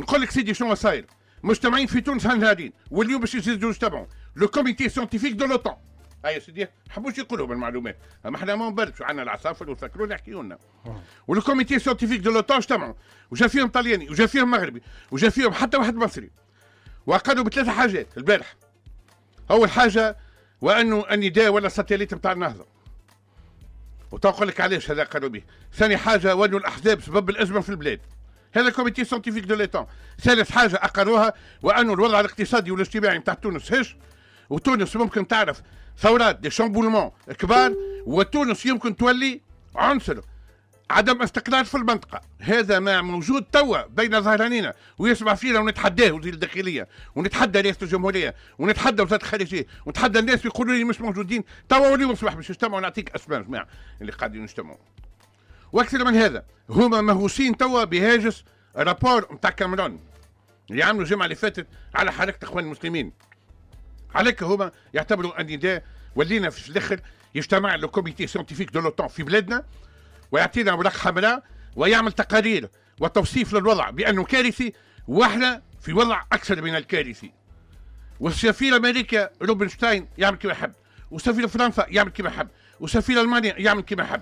نقول لك سيدي شنو صاير مجتمعين في تونس هنهارين واليوم باش يزيدوا يجتمعوا لو كوميتي سيونتيفيك دو لوطون هاي سيدي حبوش يقولوا بالمعلومات اما احنا ما نبردش عندنا العصافر والفكرون يحكيوا لنا ولو كوميتي سيونتيفيك دو لوطون اجتمعوا وجا فيهم طلياني وجا فيهم مغربي وجا فيهم حتى واحد مصري وقالوا بثلاثه حاجات البارح اول حاجه وانه النداء ولا الساتيليت بتاع النهضه وتقول لك علاش هذا قالوا به ثاني حاجه وانه الاحزاب سبب الازمه في البلاد هذا كوميتي سانتيفيك دو ليتون ثالث حاجه اقروها وانه الوضع الاقتصادي والاجتماعي نتاع تونس هش وتونس ممكن تعرف ثورات دي شامبولمون كبار وتونس يمكن تولي عنصر عدم استقرار في المنطقه هذا ما موجود توا بين ظهرانينا ويسمع فينا ونتحداه وزير الداخليه ونتحدى رئاسه الجمهوريه ونتحدى وزاره الخارجيه ونتحدى الناس يقولوا لي مش موجودين توا ولي صباح باش يجتمعوا نعطيك اسماء جماعه اللي قاعدين يجتمعوا واكثر من هذا هما مهووسين توا بهاجس رابور نتاع كاميرون اللي عملوا الجمعه اللي فاتت على حركه اخوان المسلمين عليك هما يعتبروا دا ولينا في الاخر يجتمع لو كوميتي سيانتيفيك دو لوتون في بلادنا ويعطينا اوراق حمراء ويعمل تقارير وتوصيف للوضع بانه كارثي واحنا في وضع اكثر من الكارثي والسفير امريكا روبنشتاين يعمل كما يحب وسفير فرنسا يعمل كما يحب وسفير المانيا يعمل كما يحب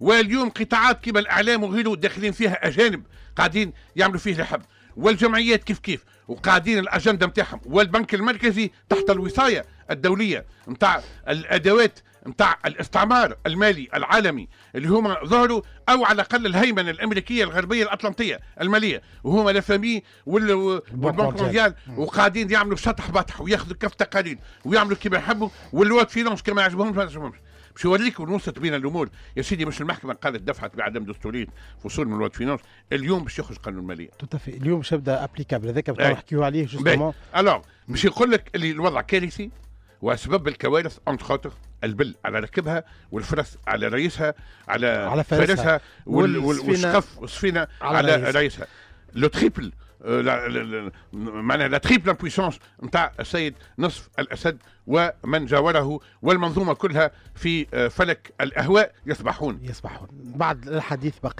واليوم قطاعات كما الاعلام وغيره داخلين فيها اجانب قاعدين يعملوا فيه لحم والجمعيات كيف كيف وقاعدين الاجنده نتاعهم والبنك المركزي تحت الوصايه الدوليه نتاع الادوات نتاع الاستعمار المالي العالمي اللي هما ظهروا او على الاقل الهيمنه الامريكيه الغربيه الاطلنطيه الماليه وهما لافامي والبنك المونديال وقاعدين يعملوا شطح بطح وياخذوا كف تقاليد ويعملوا كما يحبوا واللوات فينونس كما يعجبهمش ما يعجبهمش مش يوريك ونوصل بين الامور يا سيدي مش المحكمه قالت دفعت بعدم دستوريه فصول من الواد فينانس اليوم باش يخرج قانون الماليه تتفق اليوم باش يبدا ابليكابل هذاك باش إيه. نحكيو عليه جوستومون إيه. الوغ مش يقول لك اللي الوضع كارثي واسباب الكوارث انت خاطر البل على ركبها والفرس على رئيسها على على فارسها, فارسها والسفينه والسفينه على, على رئيسها لو تريبل لا معناها لا تريبل امبويسونس نتاع السيد نصف الاسد ومن جاوره والمنظومه كلها في فلك الاهواء يسبحون يسبحون بعد الحديث بقي